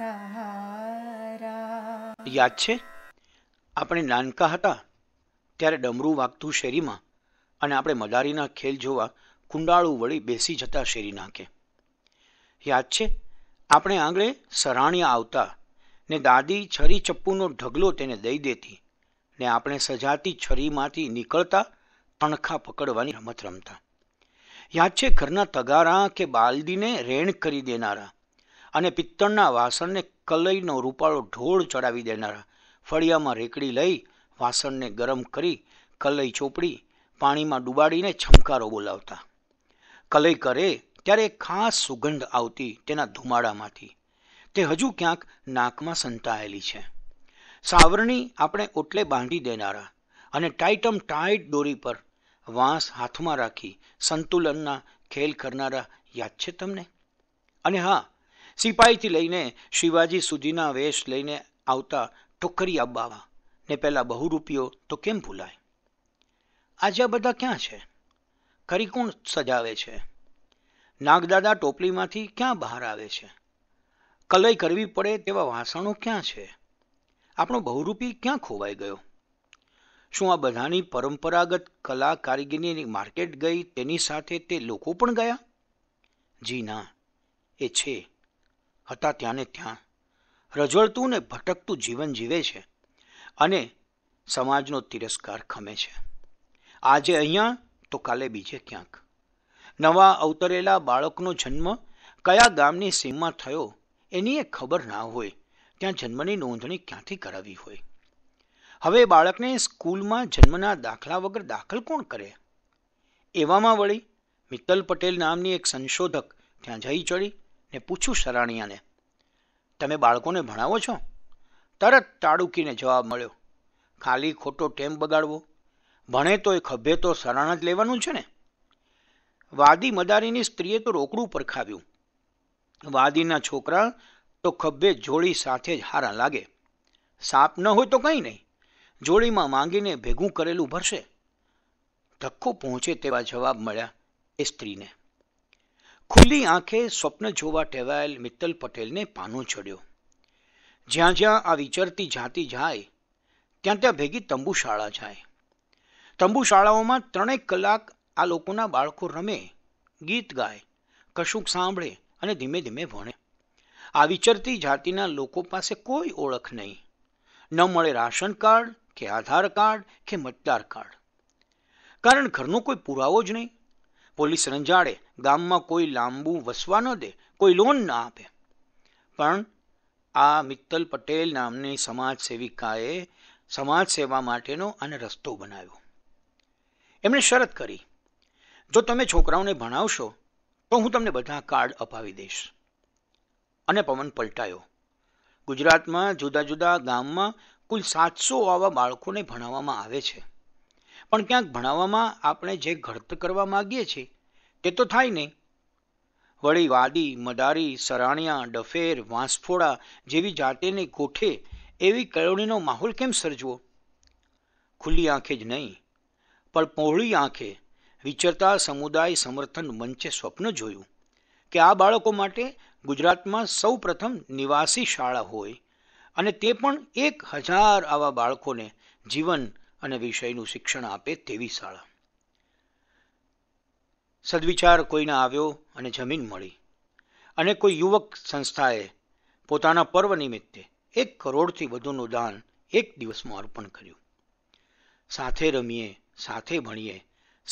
યાદ છે આપણે નાનકા હતા ત્યારે ડમરું વાગતું શેરીમાં અને આપણે મદારીના ખેલ જોવા કુંડાળું વળી બેસી જતા શેરી નાખે યાદ છે આપણે આંગળે સરાણિયા આવતા ને દાદી છરી ચપ્પુનો ઢગલો તેને દઈ દેતી ને આપણે સજાતી છરીમાંથી નીકળતા તણખા પકડવાની રમત રમતા યાદ છે ઘરના તગારા કે બાલદીને રેણ કરી દેનારા અને પિત્તળના વાસણને કલઈનો રૂપાળો ઢોળ ચડાવી દેનારા ફળિયામાં રેકડી લઈ વાસણને ગરમ કરી કલઈ ચોપડી પાણીમાં ડુબાડીને છમકારો બોલાવતા કલઈ કરે ત્યારે ખાસ સુગંધ આવતી તેના ધુમાડામાંથી તે હજુ ક્યાંક નાકમાં સંતાયેલી છે સાવરણી આપણે ઓટલે બાંધી દેનારા અને ટાઈટમ ટાઈટ દોરી પર વાંસ હાથમાં રાખી સંતુલનના ખેલ કરનારા યાદ છે તમને અને હા સિપાહીથી લઈને શિવાજી સુધીના વેશ લઈને આવતા ટોકરી આબાવા ને પહેલાં બહુ રૂપિયો તો કેમ ભૂલાય આજે આ બધા ક્યાં છે ખરી કોણ સજાવે છે નાગદાદા ટોપલીમાંથી ક્યાં બહાર આવે છે કલઈ કરવી પડે તેવા વાસણો ક્યાં છે આપણો બહુરૂપી ક્યાં ખોવાઈ ગયો શું આ બધાની પરંપરાગત કલા કારીગરીની માર્કેટ ગઈ તેની સાથે તે લોકો પણ ગયા જી ના એ છે હતા ત્યાંને ત્યાં રજળતું ને ભટકતું જીવન જીવે છે અને સમાજનો તિરસ્કાર ખમે છે આજે અહીંયા તો કાલે બીજે ક્યાંક નવા અવતરેલા બાળકનો જન્મ કયા ગામની સીમમાં થયો એની એ ખબર ના હોય ત્યાં જન્મની નોંધણી ક્યાંથી કરાવી હોય હવે બાળકને સ્કૂલમાં જન્મના દાખલા વગર દાખલ કોણ કરે એવામાં વળી મિત્તલ પટેલ નામની એક સંશોધક ત્યાં જઈ ચડી ને પૂછ્યું સરાણિયાને તમે બાળકોને ભણાવો છો તરત તાડુકીને જવાબ મળ્યો ખાલી ખોટો ટેમ બગાડવો ભણે તો એ ખભે તો સરાણ જ લેવાનું છે ને વાદી મદારીની સ્ત્રીએ તો રોકડું પરખાવ્યું વાદીના છોકરા તો ખભે જોડી સાથે જ હારા લાગે સાપ ન હોય તો કંઈ નહીં જોડીમાં માંગીને ભેગું કરેલું ભરશે ધક્કો પહોંચે તેવા જવાબ મળ્યા એ સ્ત્રીને ખુલ્લી આંખે સ્વપ્ન જોવા ટેવાયેલ મિત્તલ પટેલને પાનો ચડ્યો જ્યાં જ્યાં આ વિચરતી જાતિ જાય ત્યાં ત્યાં ભેગી તંબુ શાળા જાય તંબુ શાળાઓમાં ત્રણેક કલાક આ લોકોના બાળકો રમે ગીત ગાય કશુંક સાંભળે અને ધીમે ધીમે ભણે આ વિચરતી જાતિના લોકો પાસે કોઈ ઓળખ નહીં ન મળે રાશન કાર્ડ કે આધાર કાર્ડ કે મતદાર કાર્ડ કારણ ઘરનો કોઈ પુરાવો જ નહીં પોલીસ રંજાડે ગામમાં કોઈ લાંબુ વસવા ન દે કોઈ લોન ના આપે પણ આ મિત્તલ પટેલ નામની સમાજ સેવિકાએ સમાજ સેવા માટેનો આને રસ્તો બનાવ્યો એમણે શરત કરી જો તમે છોકરાઓને ભણાવશો તો હું તમને બધા કાર્ડ અપાવી દઈશ અને પવન પલટાયો ગુજરાતમાં જુદા જુદા ગામમાં કુલ સાતસો આવા બાળકોને ભણાવવામાં આવે છે પણ ક્યાંક ભણાવવામાં આપણે જે ઘડત કરવા માગીએ છીએ તે તો થાય નહીં વળી વાદી મદારી સરાણિયા ડફેર વાંસફોડા જેવી જાતિને કોઠે એવી કેળવણીનો માહોલ કેમ સર્જવો ખુલ્લી આંખે જ નહીં પણ પહોળી આંખે વિચરતા સમુદાય સમર્થન મંચે સ્વપ્ન જોયું કે આ બાળકો માટે ગુજરાતમાં સૌ પ્રથમ નિવાસી શાળા હોય અને તે પણ એક હજાર આવા બાળકોને જીવન અને વિષયનું શિક્ષણ આપે તેવી શાળા સદવિચાર કોઈને આવ્યો અને જમીન મળી અને કોઈ યુવક સંસ્થાએ પોતાના પર્વ નિમિત્તે એક કરોડથી વધુનું દાન એક દિવસમાં અર્પણ કર્યું સાથે રમીએ સાથે ભણીએ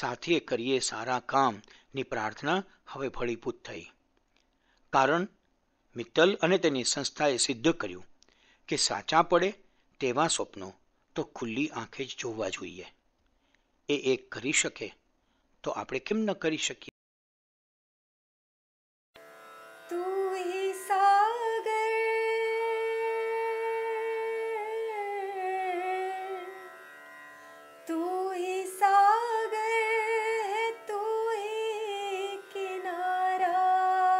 સાથે કરીએ સારા કામની પ્રાર્થના હવે ફળીભૂત થઈ કારણ મિત્તલ અને તેની સંસ્થાએ સિદ્ધ કર્યું કે સાચા પડે તેવા સ્વપ્નો तो कुल ही आंखेच जोवा જોઈએ એ એક કરી શકે તો આપણે કેમ ન કરી શકી તું હિ સાગર તું હિ સાગર તું હિ કિનારો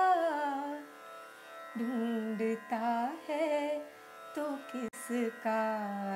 ढूंઢ દેતા હે તો કિસકા